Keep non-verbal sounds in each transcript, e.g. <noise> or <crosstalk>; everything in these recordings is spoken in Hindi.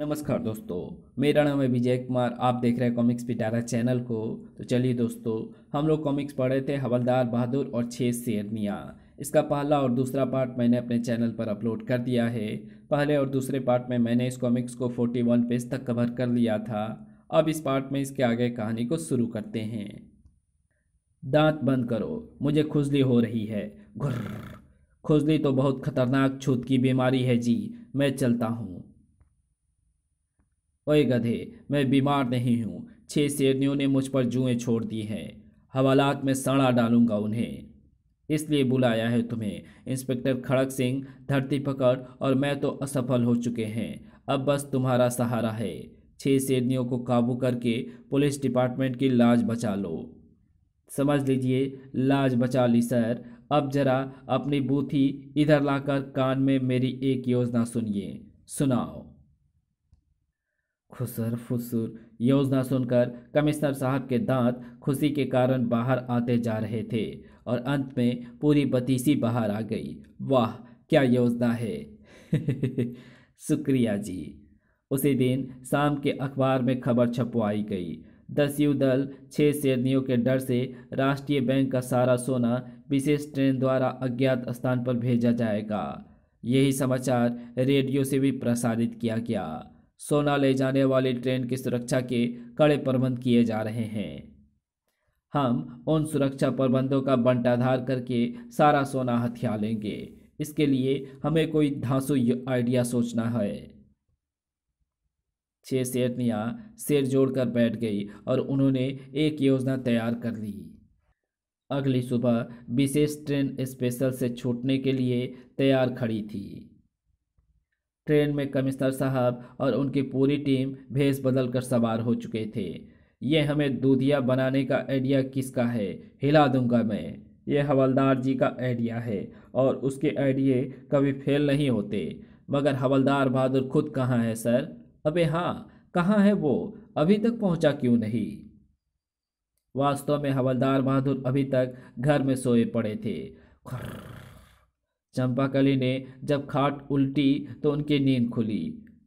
नमस्कार दोस्तों मेरा नाम है विजय कुमार आप देख रहे हैं कॉमिक्स पिटारा चैनल को तो चलिए दोस्तों हम लोग कॉमिक्स पढ़ रहे थे हवलदार बहादुर और छः शेरनियाँ इसका पहला और दूसरा पार्ट मैंने अपने चैनल पर अपलोड कर दिया है पहले और दूसरे पार्ट में मैंने इस कॉमिक्स को 41 पेज तक कवर कर लिया था अब इस पार्ट में इसके आगे कहानी को शुरू करते हैं दांत बंद करो मुझे खुजली हो रही है घुर्र खुजली तो बहुत खतरनाक छूत की बीमारी है जी मैं चलता हूँ ओए गधे मैं बीमार नहीं हूँ छह शेरनियों ने मुझ पर जुएँ छोड़ दी हैं हवालात में सड़ा डालूंगा उन्हें इसलिए बुलाया है तुम्हें इंस्पेक्टर खड़क सिंह धरती पकड़ और मैं तो असफल हो चुके हैं अब बस तुम्हारा सहारा है छह शेरनियों को काबू करके पुलिस डिपार्टमेंट की लाज बचा लो समझ लीजिए लाज बचा ली सर अब जरा अपनी बूथी इधर लाकर कान में मेरी एक योजना सुनिए सुनाओ खुसर फुसुर योजना सुनकर कमिश्नर साहब के दांत खुशी के कारण बाहर आते जा रहे थे और अंत में पूरी बतीसी बाहर आ गई वाह क्या योजना है <laughs> शुक्रिया जी उसी दिन शाम के अखबार में खबर छपवाई गई दस्यु दल छः शेरनियों के डर से राष्ट्रीय बैंक का सारा सोना विशेष ट्रेन द्वारा अज्ञात स्थान पर भेजा जाएगा यही समाचार रेडियो से भी प्रसारित किया गया सोना ले जाने वाली ट्रेन की सुरक्षा के कड़े प्रबंध किए जा रहे हैं हम उन सुरक्षा प्रबंधों का बंटाधार करके सारा सोना हथिया लेंगे इसके लिए हमें कोई धांसु आइडिया सोचना है छह सेठनियाँ सिर जोड़कर बैठ गई और उन्होंने एक योजना तैयार कर ली अगली सुबह विशेष ट्रेन स्पेशल से छूटने के लिए तैयार खड़ी थी ट्रेन में कमिश्नर साहब और उनकी पूरी टीम भेस बदल कर सवार हो चुके थे ये हमें दूधिया बनाने का आइडिया किसका है हिला दूंगा मैं ये हवलदार जी का आइडिया है और उसके आइडिए कभी फेल नहीं होते मगर हवलदार बहादुर खुद कहाँ है सर अबे हाँ कहाँ है वो अभी तक पहुँचा क्यों नहीं वास्तव में हवलदार बहादुर अभी तक घर में सोए पड़े थे चंपाकली ने जब खाट उल्टी तो उनकी नींद खुली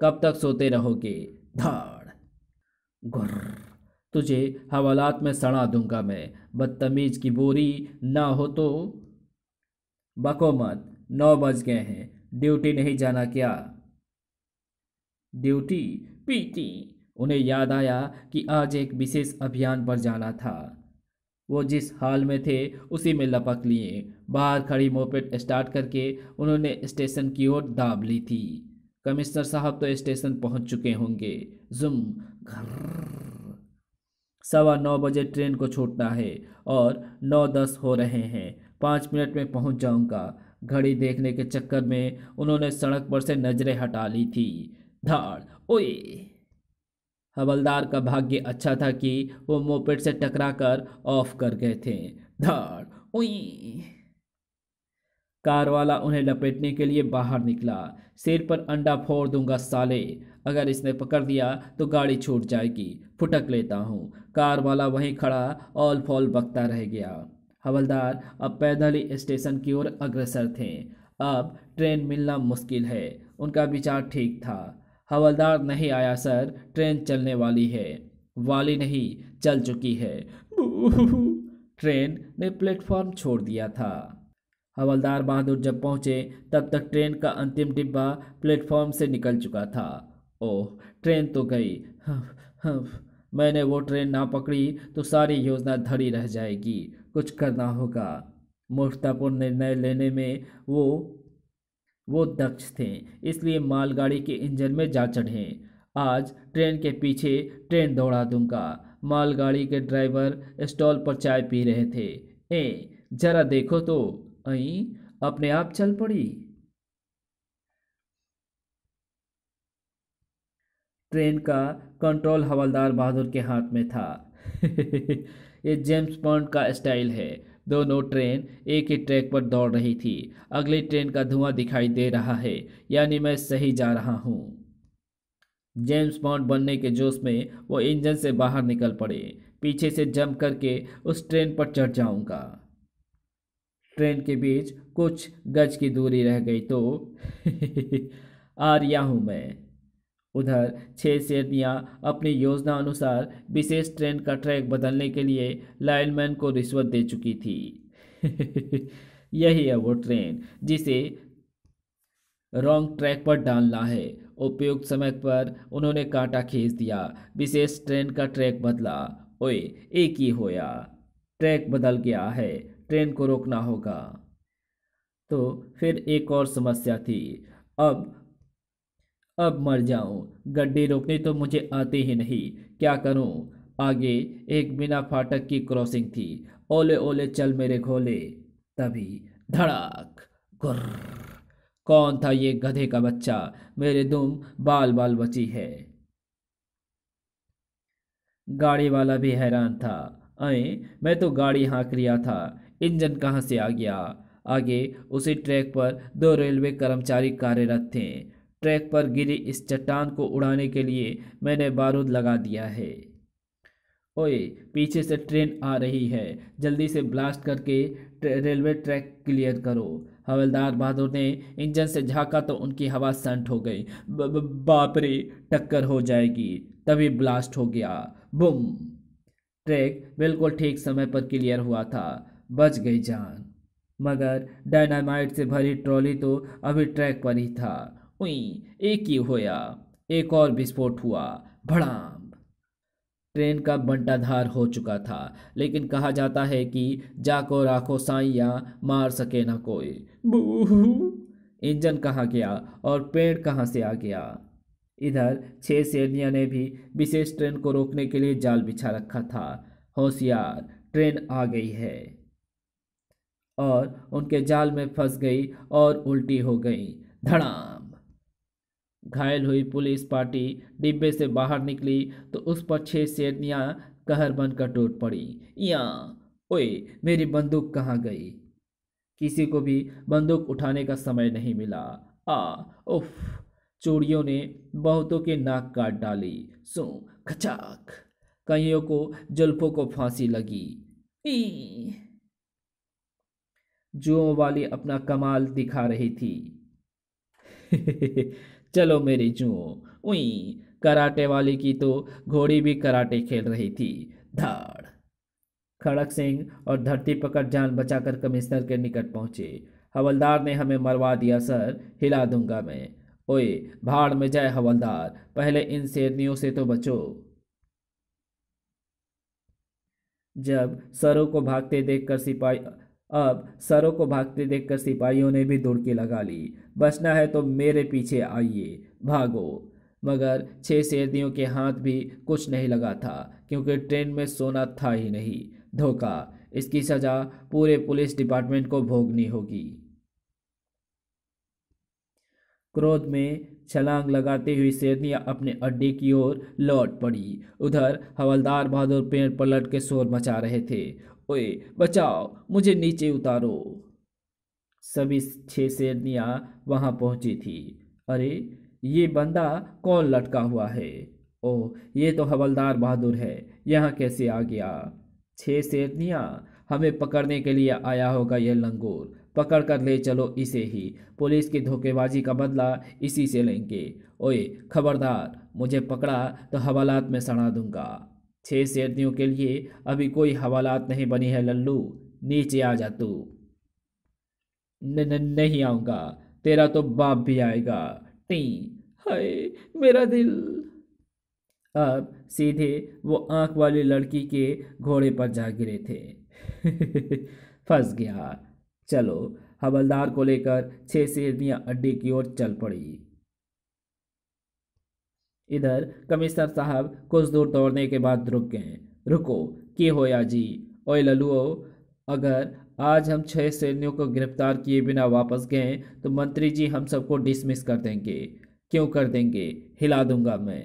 कब तक सोते रहोगे धाड़ गुर तुझे हवालात में सड़ा दूंगा मैं बदतमीज की बोरी ना हो तो बको मत नौ बज गए हैं ड्यूटी नहीं जाना क्या ड्यूटी पीटी उन्हें याद आया कि आज एक विशेष अभियान पर जाना था वो जिस हाल में थे उसी में लपक लिए बाहर खड़ी मोपेट स्टार्ट करके उन्होंने स्टेशन की ओर दाब ली थी कमिश्नर साहब तो स्टेशन पहुंच चुके होंगे जुम सवा नौ बजे ट्रेन को छूटना है और नौ दस हो रहे हैं पाँच मिनट में पहुंच जाऊंगा घड़ी देखने के चक्कर में उन्होंने सड़क पर से नज़रें हटा ली थी धाड़ ओए हवलदार का भाग्य अच्छा था कि वो मोपेट से टकराकर ऑफ कर गए थे धड़ कार वाला उन्हें लपेटने के लिए बाहर निकला सिर पर अंडा फोड़ दूंगा साले अगर इसने पकड़ दिया तो गाड़ी छूट जाएगी फुटक लेता हूँ कार वाला वहीं खड़ा ऑल फॉल बकता रह गया हवलदार अब पैदल ही स्टेशन की ओर अग्रसर थे अब ट्रेन मिलना मुश्किल है उनका विचार ठीक था हवलदार नहीं आया सर ट्रेन चलने वाली है वाली नहीं चल चुकी है ट्रेन ने प्लेटफॉर्म छोड़ दिया था हवलदार बहादुर जब पहुंचे तब तक ट्रेन का अंतिम डिब्बा प्लेटफॉर्म से निकल चुका था ओह ट्रेन तो गई हफ, हम्म, हम्म। मैंने वो ट्रेन ना पकड़ी तो सारी योजना धड़ी रह जाएगी कुछ करना होगा मूर्खतापूर्ण निर्णय लेने में वो वो दक्ष थे इसलिए मालगाड़ी के इंजन में जा चढ़े आज ट्रेन के पीछे ट्रेन दौड़ा दूंगा मालगाड़ी के ड्राइवर स्टॉल पर चाय पी रहे थे ए जरा देखो तो अई अपने आप चल पड़ी ट्रेन का कंट्रोल हवलदार बहादुर के हाथ में था <laughs> ये जेम्स पॉन्ट का स्टाइल है दोनों ट्रेन एक ही ट्रैक पर दौड़ रही थी अगली ट्रेन का धुआं दिखाई दे रहा है यानी मैं सही जा रहा हूँ जेम्स बॉन्ड बनने के जोश में वो इंजन से बाहर निकल पड़े पीछे से जम करके उस ट्रेन पर चढ़ जाऊंगा ट्रेन के बीच कुछ गज की दूरी रह गई तो <laughs> आर्या हूँ मैं उधर छह श्रेणियाँ अपनी योजना अनुसार विशेष ट्रेन का ट्रैक बदलने के लिए लाइनमैन को रिश्वत दे चुकी थी <laughs> यही है वो ट्रेन जिसे रॉन्ग ट्रैक पर डालना है उपयुक्त समय पर उन्होंने कांटा खींच दिया विशेष ट्रेन का ट्रैक बदला ओए एक ही होया ट्रैक बदल गया है ट्रेन को रोकना होगा तो फिर एक और समस्या थी अब अब मर जाऊं गड्ढे रोकने तो मुझे आते ही नहीं क्या करूं आगे एक बिना फाटक की क्रॉसिंग थी ओले ओले चल मेरे घोले तभी धड़ाक गुर कौन था ये गधे का बच्चा मेरे दुम बाल बाल बची है गाड़ी वाला भी हैरान था अए मैं तो गाड़ी हाँक लिया था इंजन कहाँ से आ गया आगे उसी ट्रैक पर दो रेलवे कर्मचारी कार्यरत थे ट्रैक पर गिरी इस चट्टान को उड़ाने के लिए मैंने बारूद लगा दिया है ओए पीछे से ट्रेन आ रही है जल्दी से ब्लास्ट करके रेलवे ट्रैक क्लियर करो हवलदार बहादुर ने इंजन से झांका तो उनकी हवा संट हो गई बापरे टक्कर हो जाएगी तभी ब्लास्ट हो गया बुम ट्रैक बिल्कुल ठीक समय पर क्लियर हुआ था बच गई जान मगर डायनामाइट से भरी ट्रॉली तो अभी ट्रैक पर ही था हुई एक ही होया एक और विस्फोट हुआ भड़ाम ट्रेन का बंटाधार हो चुका था लेकिन कहा जाता है कि जाको राखो साइया मार सके ना कोई इंजन कहाँ गया और पेड़ कहाँ से आ गया इधर छह सैनिया ने भी विशेष ट्रेन को रोकने के लिए जाल बिछा रखा था होशियार ट्रेन आ गई है और उनके जाल में फंस गई और उल्टी हो गई धड़ाम घायल हुई पुलिस पार्टी डिब्बे से बाहर निकली तो उस पर छह सेनियाँ कहर बनकर टूट पड़ी या ओए मेरी बंदूक कहाँ गई किसी को भी बंदूक उठाने का समय नहीं मिला आ उफ चूड़ियों ने बहुतों के नाक काट डाली सो खचाक कईयों को जुल्फों को फांसी लगी जुओं वाली अपना कमाल दिखा रही थी <laughs> चलो मेरी जुओ उई कराटे वाली की तो घोड़ी भी कराटे खेल रही थी धाड़ खड़क सिंह और धरती पकड़ जान बचाकर कमिश्नर के निकट पहुंचे हवलदार ने हमें मरवा दिया सर हिला दूंगा मैं ओए भाड़ में जाए हवलदार पहले इन शेरनियों से तो बचो जब सरों को भागते देखकर सिपाही अब सरों को भागते देखकर सिपाहियों ने भी दुड़की लगा ली बचना है तो मेरे पीछे आइए भागो मगर छह सैदियों के हाथ भी कुछ नहीं लगा था क्योंकि ट्रेन में सोना था ही नहीं धोखा इसकी सज़ा पूरे पुलिस डिपार्टमेंट को भोगनी होगी क्रोध में छलांग लगाते हुए सैदियाँ अपने अड्डे की ओर लौट पड़ी उधर हवलदार बहादुर पेड़ पर लटके शोर मचा रहे थे ओए बचाओ मुझे नीचे उतारो सभी छह शेरनियाँ वहाँ पहुँची थी अरे ये बंदा कौन लटका हुआ है ओह ये तो हवलदार बहादुर है यहाँ कैसे आ गया छः शेरनियाँ हमें पकड़ने के लिए आया होगा यह लंगूर पकड़ कर ले चलो इसे ही पुलिस की धोखेबाजी का बदला इसी से लेंगे ओए खबरदार मुझे पकड़ा तो हवालात में सड़ा दूंगा छह सर्दियों के लिए अभी कोई हवालात नहीं बनी है लल्लू नीचे आ जा तू नहीं आऊँगा तेरा तो बाप भी आएगा टी हाय मेरा दिल अब सीधे वो आंख वाली लड़की के घोड़े पर जा गिरे थे <laughs> फंस गया चलो हवलदार को लेकर छह सेरनियाँ अड्डे की ओर चल पड़ी इधर कमिश्नर साहब कुछ दूर दौड़ने के बाद रुक गए रुको के हो या जी ओए ललुओ अगर आज हम छह सैनियों को गिरफ्तार किए बिना वापस गए तो मंत्री जी हम सबको डिसमिस कर देंगे क्यों कर देंगे हिला दूंगा मैं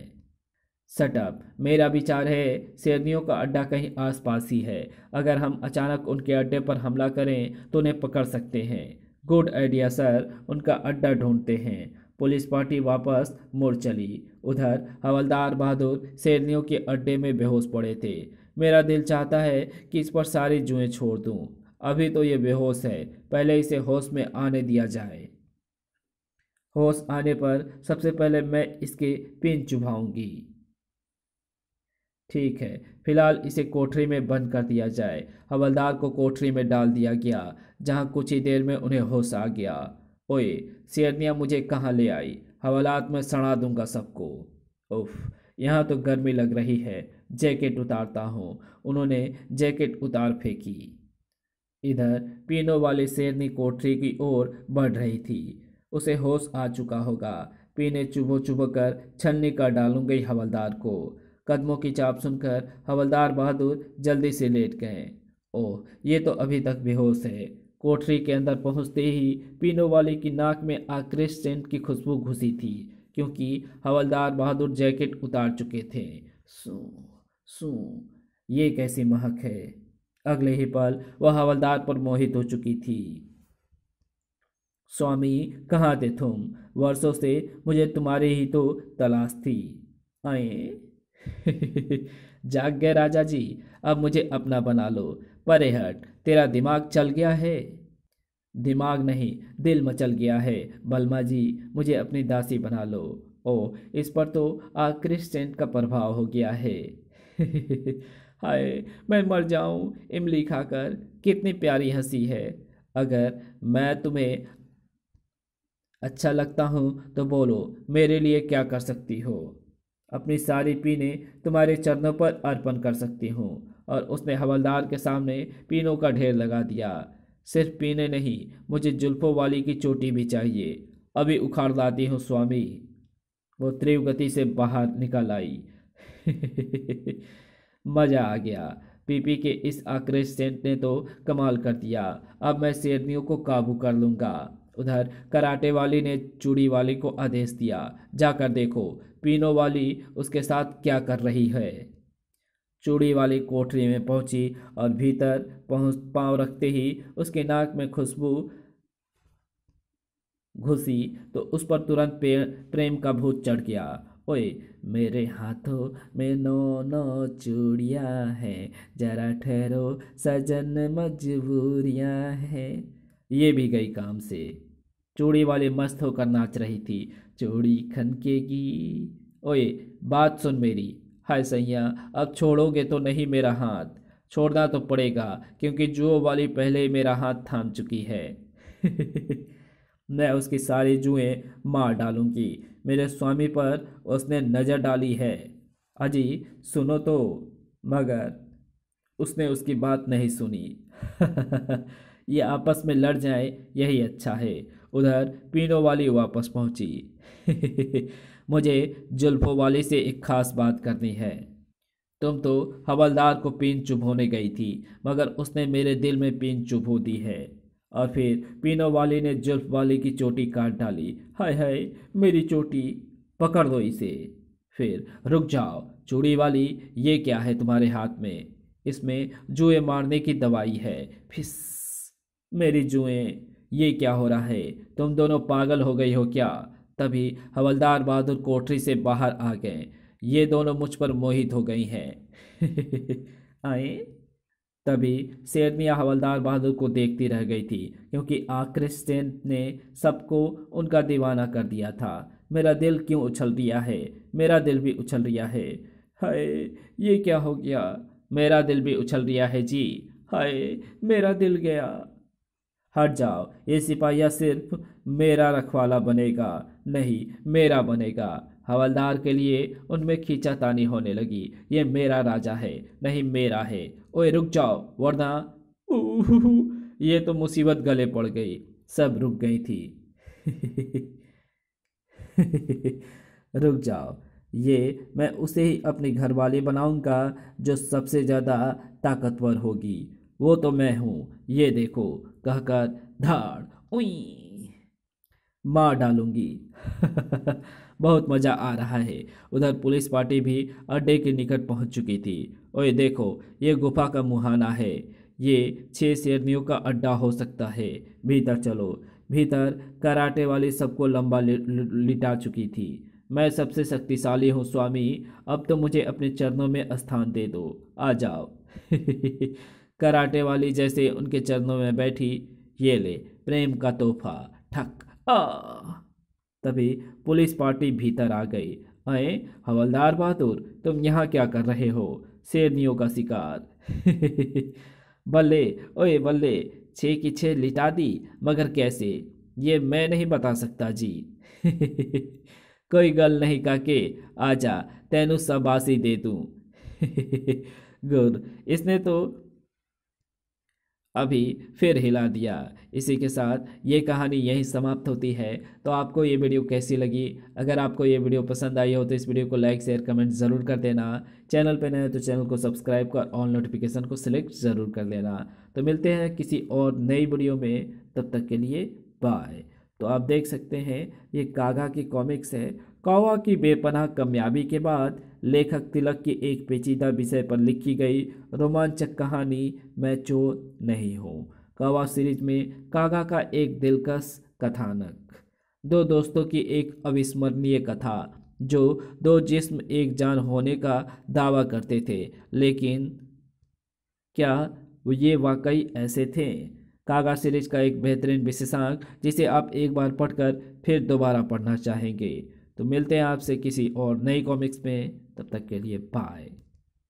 सटअप मेरा विचार है सैनियों का अड्डा कहीं आसपास ही है अगर हम अचानक उनके अड्डे पर हमला करें तो उन्हें पकड़ सकते हैं गुड आइडिया सर उनका अड्डा ढूंढते हैं पुलिस पार्टी वापस मुड़ चली उधर हवलदार बहादुर शेरनियों के अड्डे में बेहोश पड़े थे मेरा दिल चाहता है कि इस पर सारी जुएं छोड़ दूं अभी तो ये बेहोश है पहले इसे होश में आने दिया जाए होश आने पर सबसे पहले मैं इसके पिन चुभाऊंगी ठीक है फिलहाल इसे कोठरी में बंद कर दिया जाए हवलदार को कोठरी में डाल दिया गया जहां कुछ ही देर में उन्हें होश आ गया ओए शेरनिया मुझे कहाँ ले आई हवालात में सड़ा दूंगा सबको उफ यहाँ तो गर्मी लग रही है जैकेट उतारता हूँ उन्होंने जैकेट उतार फेंकी इधर पीनो वाली शेरनी कोठरी की ओर बढ़ रही थी उसे होश आ चुका होगा पीने चुभो चुभो कर छन्नी का डालूंगी गई हवलदार को कदमों की चाप सुनकर हवलदार बहादुर जल्दी से लेट गए ओह ये तो अभी तक बेहोश है कोठरी के अंदर पहुंचते ही पीनो वाले की नाक में आक्रेश सेंट की खुशबू घुसी थी क्योंकि हवलदार बहादुर जैकेट उतार चुके थे सू सू ये कैसी महक है अगले ही पल वह हवलदार पर मोहित हो चुकी थी स्वामी कहाँ थे तुम वर्षों से मुझे तुम्हारे ही तो तलाश थी आए <laughs> जाग गए राजा जी अब मुझे अपना बना लो परे हट तेरा दिमाग चल गया है दिमाग नहीं दिल मचल गया है बलमा जी मुझे अपनी दासी बना लो ओ इस पर तो आकृष्टेंट का प्रभाव हो गया है <laughs> हाय मैं मर जाऊं इमली खाकर कितनी प्यारी हंसी है अगर मैं तुम्हें अच्छा लगता हूँ तो बोलो मेरे लिए क्या कर सकती हो अपनी सारी पीने तुम्हारे चरणों पर अर्पण कर सकती हूँ और उसने हवलदार के सामने पीनों का ढेर लगा दिया सिर्फ पीने नहीं मुझे जुल्फों वाली की चोटी भी चाहिए अभी उखाड़ लाती हूँ स्वामी वो तीव्र गति से बाहर निकल आई <laughs> मज़ा आ गया पीपी के इस आक्रेश सेंट ने तो कमाल कर दिया अब मैं शेरनियों को काबू कर लूँगा उधर कराटे वाली ने चूड़ी वाली को आदेश दिया जाकर देखो पीनो वाली उसके साथ क्या कर रही है चूड़ी वाली कोठरी में पहुंची और भीतर पहुंच पाँव रखते ही उसके नाक में खुशबू घुसी तो उस पर तुरंत प्रेम का भूत चढ़ गया ओए मेरे हाथों में नो नो चूड़ियाँ हैं जरा ठहरो सजन मजबूरियाँ हैं ये भी गई काम से चूड़ी वाले मस्त होकर नाच रही थी चूड़ी खनकेगी ओए बात सुन मेरी हाय सैया अब छोड़ोगे तो नहीं मेरा हाथ छोड़ना तो पड़ेगा क्योंकि जुओ वाली पहले ही मेरा हाथ थाम चुकी है <laughs> मैं उसकी सारी जुएं मार डालूंगी मेरे स्वामी पर उसने नज़र डाली है अजी सुनो तो मगर उसने उसकी बात नहीं सुनी <laughs> ये आपस में लड़ जाए यही अच्छा है उधर पीनो वाली वापस पहुंची <laughs> मुझे जुल्फों वाले से एक खास बात करनी है तुम तो हवलदार को पिन चुभोने गई थी मगर उसने मेरे दिल में पीन चुभो दी है और फिर पिनो वाले ने जुल्फ वाले की चोटी काट डाली हाय हाय मेरी चोटी पकड़ दो इसे फिर रुक जाओ चूड़ी वाली ये क्या है तुम्हारे हाथ में इसमें जुए मारने की दवाई है फिस मेरी जुएँ ये क्या हो रहा है तुम दोनों पागल हो गई हो क्या तभी हवलदार बहादुर कोठरी से बाहर आ गए ये दोनों मुझ पर मोहित हो गई हैं <laughs> आए तभी सेरमिया हवलदार बहादुर को देखती रह गई थी क्योंकि आक्रिस्टेन ने सबको उनका दीवाना कर दिया था मेरा दिल क्यों उछल रहा है मेरा दिल भी उछल रहा है हाय ये क्या हो गया मेरा दिल भी उछल रहा है जी हाय मेरा दिल गया हट जाओ ये सिपाहिया सिर्फ मेरा रखवाला बनेगा नहीं मेरा बनेगा हवलदार के लिए उनमें खींचातानी होने लगी ये मेरा राजा है नहीं मेरा है ओए रुक जाओ वरना ये तो मुसीबत गले पड़ गई सब रुक गई थी <laughs> रुक जाओ ये मैं उसे ही अपनी घरवाली बनाऊंगा जो सबसे ज़्यादा ताकतवर होगी वो तो मैं हूँ ये देखो कहकर धाड़ उई मार डालूंगी <laughs> बहुत मज़ा आ रहा है उधर पुलिस पार्टी भी अड्डे के निकट पहुंच चुकी थी ओए देखो ये गुफा का मुहाना है ये छः शेरनियों का अड्डा हो सकता है भीतर चलो भीतर कराटे वाले सबको लंबा लिटा चुकी थी मैं सबसे शक्तिशाली हूँ स्वामी अब तो मुझे अपने चरणों में स्थान दे दो आ जाओ <laughs> कराटे वाली जैसे उनके चरणों में बैठी ये ले प्रेम का तोहफा ठक आ तभी पुलिस पार्टी भीतर आ गई अए हवलदार बहादुर तुम यहाँ क्या कर रहे हो शेरनियों का शिकार <laughs> बल्ले ओए बल्ले छे की छे लिटा दी मगर कैसे ये मैं नहीं बता सकता जी <laughs> कोई गल नहीं काके आजा तेनु सबासी दे दूँ <laughs> गुड इसने तो अभी फिर हिला दिया इसी के साथ ये कहानी यहीं समाप्त होती है तो आपको ये वीडियो कैसी लगी अगर आपको ये वीडियो पसंद आई हो तो इस वीडियो को लाइक शेयर कमेंट ज़रूर कर देना चैनल पर नए हो तो चैनल को सब्सक्राइब कर ऑल नोटिफिकेशन को सिलेक्ट ज़रूर कर लेना तो मिलते हैं किसी और नई वीडियो में तब तक के लिए बाय तो आप देख सकते हैं ये कागा की कॉमिक्स है कौवा की बेपनाह कामयाबी के बाद लेखक तिलक की एक पेचीदा विषय पर लिखी गई रोमांचक कहानी मैं चो नहीं हूँ कावा सीरीज में कागा का एक दिलकश कथानक दो दोस्तों की एक अविस्मरणीय कथा जो दो जिस्म एक जान होने का दावा करते थे लेकिन क्या ये वाकई ऐसे थे कागा सीरीज का एक बेहतरीन विशेषांक जिसे आप एक बार पढ़कर फिर दोबारा पढ़ना चाहेंगे तो मिलते हैं आपसे किसी और नई कॉमिक्स में 特别几滴白诶。